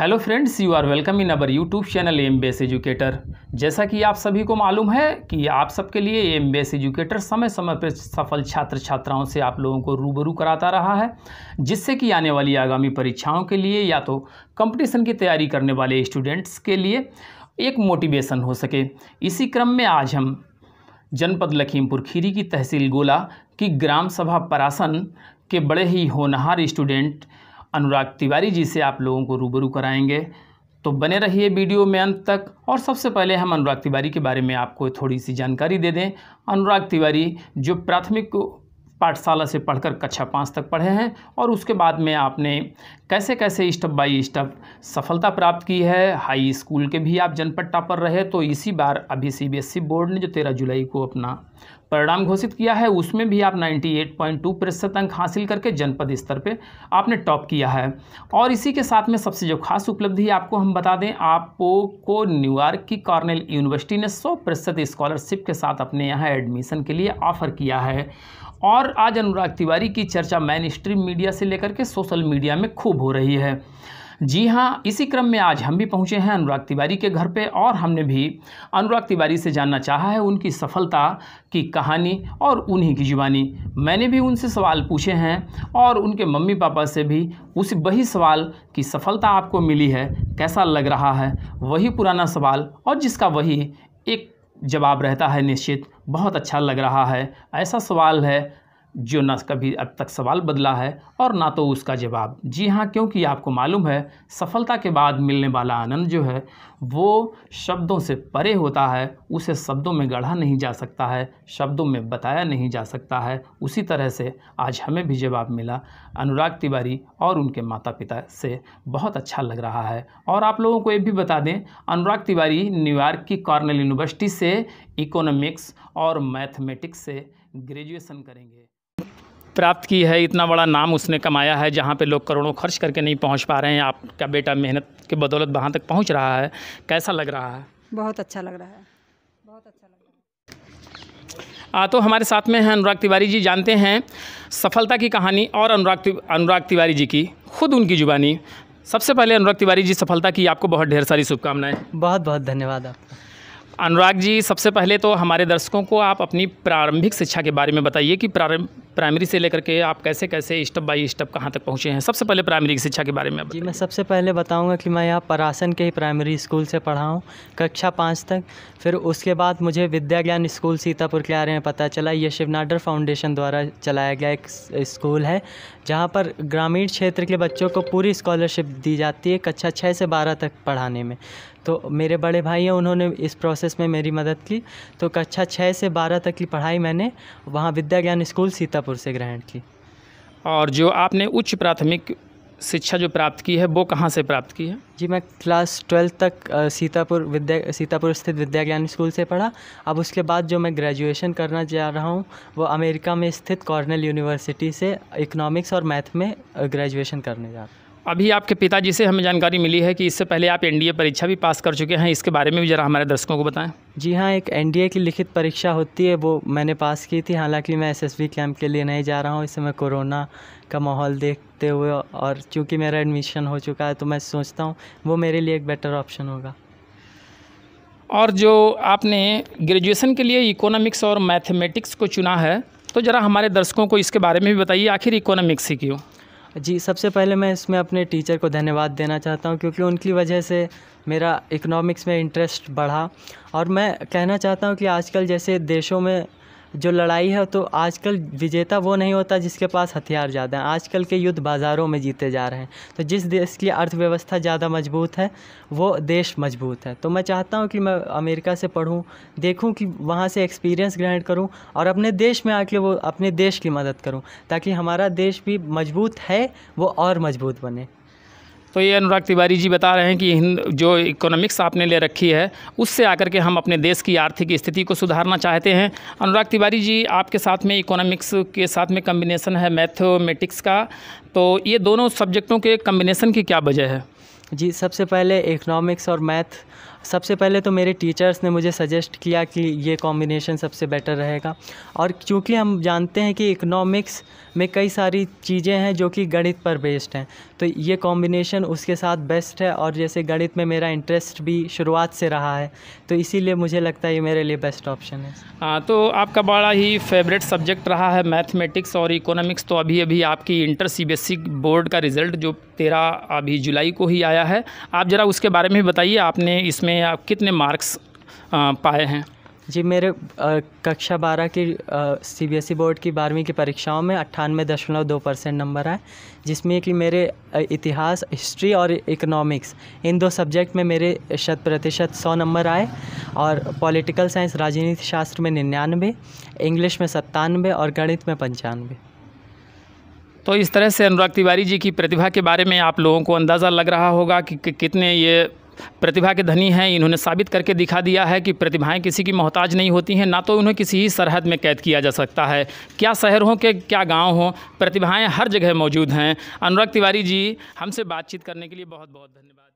hello friends you are welcome in our YouTube channel M base educator जैसा कि आप सभी को मालूम है कि आप सबके लिए एम बेस एजुकेटर समय समय पर सफल छात्र छात्राओं से आप लोगों को रूबरू कराता रहा है जिससे कि आने वाली आगामी परीक्षाओं के लिए या तो कंपटीशन की तैयारी करने वाले स्टूडेंट्स के लिए एक मोटिवेशन हो सके इसी क्रम में आज हम जनपद लखीमपुर खीरी की तहसील गोला की ग्राम सभा परासन के बड़े ही होनहार स्टूडेंट अनुराग तिवारी जी से आप लोगों को रूबरू कराएंगे तो बने रहिए वीडियो में अंत तक और सबसे पहले हम अनुराग तिवारी के बारे में आपको थोड़ी सी जानकारी दे दें अनुराग तिवारी जो प्राथमिक पाठशाला से पढ़कर कक्षा पाँच तक पढ़े हैं और उसके बाद में आपने कैसे कैसे स्टेप बाय स्टेप सफलता प्राप्त की है हाई स्कूल के भी आप जनपद टॉपर रहे तो इसी बार अभी सीबीएसई बोर्ड ने जो तेरह जुलाई को अपना परिणाम घोषित किया है उसमें भी आप 98.2 प्रतिशत अंक हासिल करके जनपद स्तर पे आपने टॉप किया है और इसी के साथ में सबसे जो खास उपलब्धि आपको हम बता दें आपको को न्यूयॉर्क की कॉर्नेल यूनिवर्सिटी ने 100 प्रतिशत स्कॉलरशिप के साथ अपने यहाँ एडमिशन के लिए ऑफ़र किया है और आज अनुराग तिवारी की चर्चा मैन स्ट्रीम मीडिया से लेकर के सोशल मीडिया में खूब हो रही है जी हाँ इसी क्रम में आज हम भी पहुँचे हैं अनुराग तिवारी के घर पे और हमने भी अनुराग तिवारी से जानना चाहा है उनकी सफलता की कहानी और उन्हीं की जुबानी मैंने भी उनसे सवाल पूछे हैं और उनके मम्मी पापा से भी उस वही सवाल की सफलता आपको मिली है कैसा लग रहा है वही पुराना सवाल और जिसका वही एक जवाब रहता है निश्चित बहुत अच्छा लग रहा है ऐसा सवाल है जो ना कभी अब तक सवाल बदला है और ना तो उसका जवाब जी हाँ क्योंकि आपको मालूम है सफलता के बाद मिलने वाला आनंद जो है वो शब्दों से परे होता है उसे शब्दों में गढ़ा नहीं जा सकता है शब्दों में बताया नहीं जा सकता है उसी तरह से आज हमें भी जवाब मिला अनुराग तिवारी और उनके माता पिता से बहुत अच्छा लग रहा है और आप लोगों को ये भी बता दें अनुराग तिवारी न्यूयॉर्क की कॉर्नल यूनिवर्सिटी से इकोनॉमिक्स और मैथमेटिक्स से ग्रेजुएसन करेंगे प्राप्त की है इतना बड़ा नाम उसने कमाया है जहाँ पे लोग करोड़ों खर्च करके नहीं पहुँच पा रहे हैं आपका बेटा मेहनत के बदौलत वहाँ तक पहुँच रहा है कैसा लग रहा है बहुत अच्छा लग रहा है बहुत अच्छा लग रहा है आ, तो हमारे साथ में हैं अनुराग तिवारी जी जानते हैं सफलता की कहानी और अनुराग अनुराग तिवारी जी की खुद उनकी जुबानी सबसे पहले अनुराग तिवारी जी सफलता की आपको बहुत ढेर सारी शुभकामनाएं बहुत बहुत धन्यवाद आप अनुराग जी सबसे पहले तो हमारे दर्शकों को आप अपनी प्रारंभिक शिक्षा के बारे में बताइए कि प्राइमरी से लेकर के आप कैसे कैसे स्टेप बाई स्टेप कहाँ तक पहुँचे हैं सबसे पहले प्राइमरी की शिक्षा के बारे में जी मैं सबसे पहले बताऊँगा कि मैं यहाँ परासन के ही प्राइमरी स्कूल से पढ़ा हूँ कक्षा पाँच तक फिर उसके बाद मुझे विद्या ज्ञान स्कूल सीतापुर के बारे में पता चला ये शिवनाडर फाउंडेशन द्वारा चलाया गया एक स्कूल है जहाँ पर ग्रामीण क्षेत्र के बच्चों को पूरी स्कॉलरशिप दी जाती है कक्षा छः से बारह तक पढ़ाने में तो मेरे बड़े भाई हैं उन्होंने इस प्रोसेस में मेरी मदद की तो कक्षा छः से बारह तक की पढ़ाई मैंने वहाँ विद्या ज्ञान स्कूल सीतापुर से ग्रहण की और जो आपने उच्च प्राथमिक शिक्षा जो प्राप्त की है वो कहाँ से प्राप्त की है जी मैं क्लास ट्वेल्थ तक सीतापुर विद्या सीतापुर स्थित विद्या ज्ञान स्कूल से पढ़ा अब उसके बाद जो मैं ग्रेजुएशन करना जा रहा हूँ वो अमेरिका में स्थित कॉर्नेल यूनिवर्सिटी से इकोनॉमिक्स और मैथ में ग्रेजुएशन करने जा रहा हूँ अभी आपके पिताजी से हमें जानकारी मिली है कि इससे पहले आप एनडीए परीक्षा भी पास कर चुके हैं इसके बारे में भी ज़रा हमारे दर्शकों को बताएं जी हाँ एक एनडीए की लिखित परीक्षा होती है वो मैंने पास की थी हालांकि मैं एसएसबी कैंप के लिए नहीं जा रहा हूँ इस समय कोरोना का माहौल देखते हुए और चूँकि मेरा एडमिशन हो चुका है तो मैं सोचता हूँ वो मेरे लिए एक बेटर ऑप्शन होगा और जो आपने ग्रेजुएसन के लिए इकोनॉमिक्स और मैथमेटिक्स को चुना है तो ज़रा हमारे दर्शकों को इसके बारे में भी बताइए आखिर इकोनॉमिक्स ही क्यों जी सबसे पहले मैं इसमें अपने टीचर को धन्यवाद देना चाहता हूँ क्योंकि उनकी वजह से मेरा इकनॉमिक्स में इंटरेस्ट बढ़ा और मैं कहना चाहता हूँ कि आजकल जैसे देशों में जो लड़ाई है तो आजकल विजेता वो नहीं होता जिसके पास हथियार ज़्यादा हैं आजकल के युद्ध बाज़ारों में जीते जा रहे हैं तो जिस देश की अर्थव्यवस्था ज़्यादा मजबूत है वो देश मजबूत है तो मैं चाहता हूँ कि मैं अमेरिका से पढ़ूँ देखूँ कि वहाँ से एक्सपीरियंस ग्रहण करूँ और अपने देश में आके वो अपने देश की मदद करूँ ताकि हमारा देश भी मजबूत है वो और मजबूत बने तो ये अनुराग तिवारी जी बता रहे हैं कि जो इकोनॉमिक्स आपने ले रखी है उससे आकर के हम अपने देश की आर्थिक स्थिति को सुधारना चाहते हैं अनुराग तिवारी जी आपके साथ में इकोनॉमिक्स के साथ में कम्बिनेसन है मैथमेटिक्स का तो ये दोनों सब्जेक्टों के कम्बिनेसन की क्या वजह है जी सबसे पहले इकनॉमिक्स और मैथ सबसे पहले तो मेरे टीचर्स ने मुझे सजेस्ट किया कि ये कॉम्बिनेशन सबसे बेटर रहेगा और क्योंकि हम जानते हैं कि इकोनॉमिक्स में कई सारी चीज़ें हैं जो कि गणित पर बेस्ड हैं तो ये कॉम्बिनेशन उसके साथ बेस्ट है और जैसे गणित में मेरा इंटरेस्ट भी शुरुआत से रहा है तो इसीलिए मुझे लगता है ये मेरे लिए बेस्ट ऑप्शन है हाँ तो आपका बड़ा ही फेवरेट सब्जेक्ट रहा है मैथमेटिक्स और इकोनॉमिक्स तो अभी अभी आपकी इंटर सी बोर्ड का रिज़ल्ट जो तेरह अभी जुलाई को ही आया है आप ज़रा उसके बारे में बताइए आपने इसमें में आप कितने मार्क्स पाए हैं जी मेरे कक्षा बारह की सीबीएसई e बोर्ड की बारहवीं की परीक्षाओं में अट्ठानवे दशमलव दो परसेंट नंबर आए जिसमें कि मेरे इतिहास हिस्ट्री और इकोनॉमिक्स इन दो सब्जेक्ट में मेरे शत प्रतिशत सौ नंबर आए और पॉलिटिकल साइंस राजनीति शास्त्र में निन्यानवे इंग्लिश में सत्तानवे और गणित में पंचानवे तो इस तरह से अनुराग तिवारी जी की प्रतिभा के बारे में आप लोगों को अंदाज़ा लग रहा होगा कि, कि कितने ये प्रतिभा के धनी हैं इन्होंने साबित करके दिखा दिया है कि प्रतिभाएं किसी की मोहताज नहीं होती हैं ना तो उन्हें किसी ही सरहद में कैद किया जा सकता है क्या शहर हों के क्या गाँव हों प्रतिभाएँ हर जगह मौजूद हैं अनुराग तिवारी जी हमसे बातचीत करने के लिए बहुत बहुत धन्यवाद